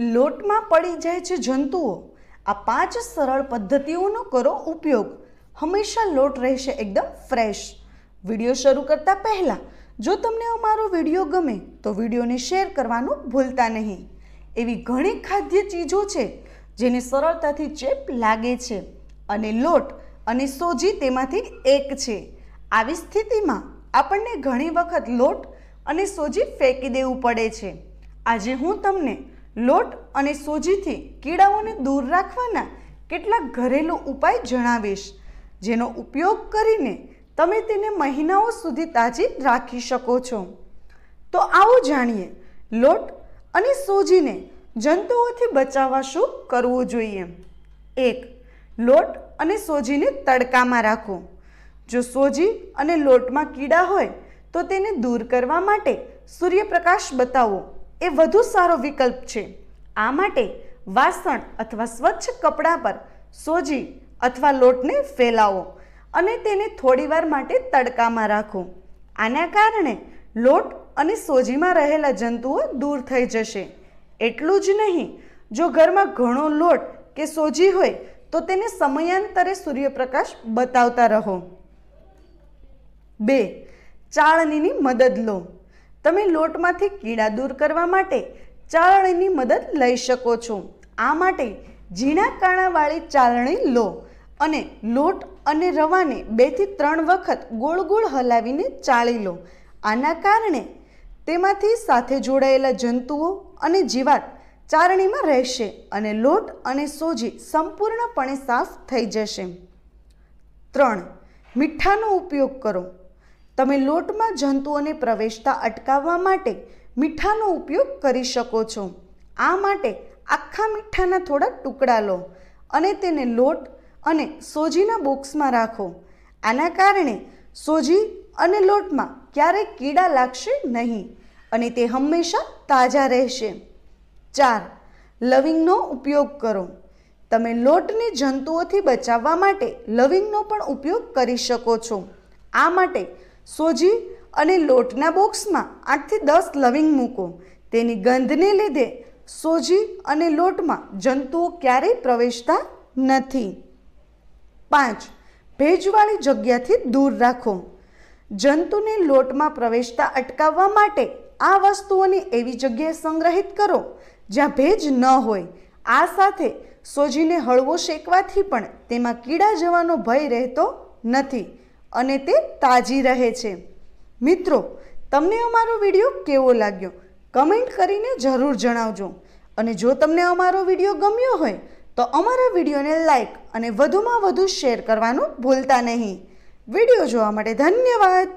લોટમાં પડી જાય છે જંતુઓ આ પાંચ સરળ પદ્ધતિઓનો કરો ઉપયોગ હંમેશા લોટ રહેશે એકદમ ફ્રેશ વિડીયો શરૂ કરતાં પહેલાં જો તમને અમારો વિડીયો ગમે તો વિડીયોને શેર કરવાનું ભૂલતા નહીં એવી ઘણી ખાદ્ય ચીજો છે જેને સરળતાથી ચેપ લાગે છે અને લોટ અને સોજી તેમાંથી એક છે આવી સ્થિતિમાં આપણને ઘણી વખત લોટ અને સોજી ફેંકી દેવું પડે છે આજે હું તમને લોટ અને સોજીથી કીડાઓને દૂર રાખવાના કેટલાક ઘરેલું ઉપાય જણાવીશ જેનો ઉપયોગ કરીને તમે તેને મહિનાઓ સુધી તાજી રાખી શકો છો તો આવો જાણીએ લોટ અને સોજીને જંતુઓથી બચાવવા શું કરવું જોઈએ એક લોટ અને સોજીને તડકામાં રાખો જો સોજી અને લોટમાં કીડા હોય તો તેને દૂર કરવા માટે સૂર્યપ્રકાશ બતાવો એ વધુ સારો વિકલ્પ છે આ માટે વાસણ અથવા સ્વચ્છ કપડાં પર સોજી અથવા લોટને ફેલાવો અને તેને થોડીવાર માટે તડકામાં રાખો આના કારણે લોટ અને સોજીમાં રહેલા જંતુઓ દૂર થઈ જશે એટલું જ નહીં જો ઘરમાં ઘણો લોટ કે સોજી હોય તો તેને સમયાંતરે સૂર્યપ્રકાશ બતાવતા રહો બે ચાળણીની મદદ લો તમે લોટમાંથી કીડા દૂર કરવા માટે ચાળણીની મદદ લઈ શકો છો આ માટે ઝીણા કાણાવાળી ચાળણી લો અને લોટ અને રવાને બેથી ત્રણ વખત ગોળ ગોળ હલાવીને ચાળી લો આના કારણે તેમાંથી સાથે જોડાયેલા જંતુઓ અને જીવાત ચારણીમાં રહેશે અને લોટ અને સોજી સંપૂર્ણપણે સાફ થઈ જશે ત્રણ મીઠાનો ઉપયોગ કરો તમે લોટમાં જંતુઓને પ્રવેશતા અટકાવવા માટે મીઠાનો ઉપયોગ કરી શકો છો આ માટે આખા મીઠાના થોડા ટુકડા લો અને તેને લોટ અને સોજીના બોક્સમાં રાખો આના કારણે સોજી અને લોટમાં ક્યારેય કીડા લાગશે નહીં અને તે હંમેશા તાજા રહેશે ચાર લવિંગનો ઉપયોગ કરો તમે લોટને જંતુઓથી બચાવવા માટે લવિંગનો પણ ઉપયોગ કરી શકો છો આ માટે સોજી અને લોટના બોક્સમાં આઠથી દસ લવિંગ મૂકો તેની ગંધને લીધે સોજી અને લોટમાં જંતુઓ ક્યારેય પ્રવેશતા નથી પાંચ ભેજવાળી જગ્યાથી દૂર રાખો જંતુને લોટમાં પ્રવેશતા અટકાવવા માટે આ વસ્તુઓને એવી જગ્યાએ સંગ્રહિત કરો જ્યાં ભેજ ન હોય આ સાથે સોજીને હળવો શેકવાથી પણ તેમાં કીડા જવાનો ભય રહેતો નથી અને તે તાજી રહે છે મિત્રો તમને અમારો વિડીયો કેવો લાગ્યો કમેન્ટ કરીને જરૂર જણાવજો અને જો તમને અમારો વિડીયો ગમ્યો હોય તો અમારા વિડીયોને લાઈક અને વધુમાં વધુ શેર કરવાનું ભૂલતા નહીં વિડીયો જોવા માટે ધન્યવાદ